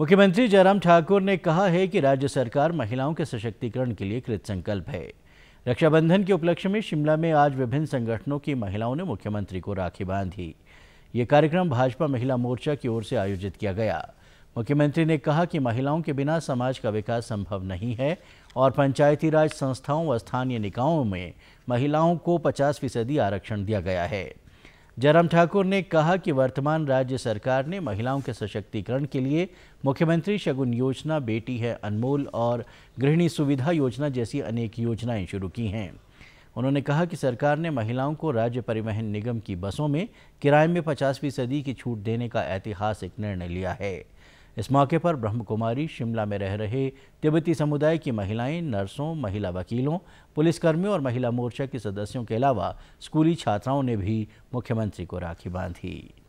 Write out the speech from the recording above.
मुख्यमंत्री जयराम ठाकुर ने कहा है कि राज्य सरकार महिलाओं के सशक्तिकरण के लिए कृतसंकल्प है रक्षाबंधन के उपलक्ष्य में शिमला में आज विभिन्न संगठनों की महिलाओं ने मुख्यमंत्री को राखी बांधी ये कार्यक्रम भाजपा महिला मोर्चा की ओर से आयोजित किया गया मुख्यमंत्री ने कहा कि महिलाओं के बिना समाज का विकास संभव नहीं है और पंचायती राज संस्थाओं व स्थानीय निकायों में महिलाओं को पचास फीसदी आरक्षण दिया गया है जयराम ठाकुर ने कहा कि वर्तमान राज्य सरकार ने महिलाओं के सशक्तिकरण के लिए मुख्यमंत्री शगुन योजना बेटी है अनमोल और गृहिणी सुविधा योजना जैसी अनेक योजनाएं शुरू की हैं उन्होंने कहा कि सरकार ने महिलाओं को राज्य परिवहन निगम की बसों में किराए में पचास फीसदी की छूट देने का ऐतिहासिक निर्णय लिया है इस मौके पर ब्रह्म कुमारी शिमला में रह रहे तिब्बती समुदाय की महिलाएं नर्सों महिला वकीलों पुलिसकर्मियों और महिला मोर्चा के सदस्यों के अलावा स्कूली छात्राओं ने भी मुख्यमंत्री को राखी बांधी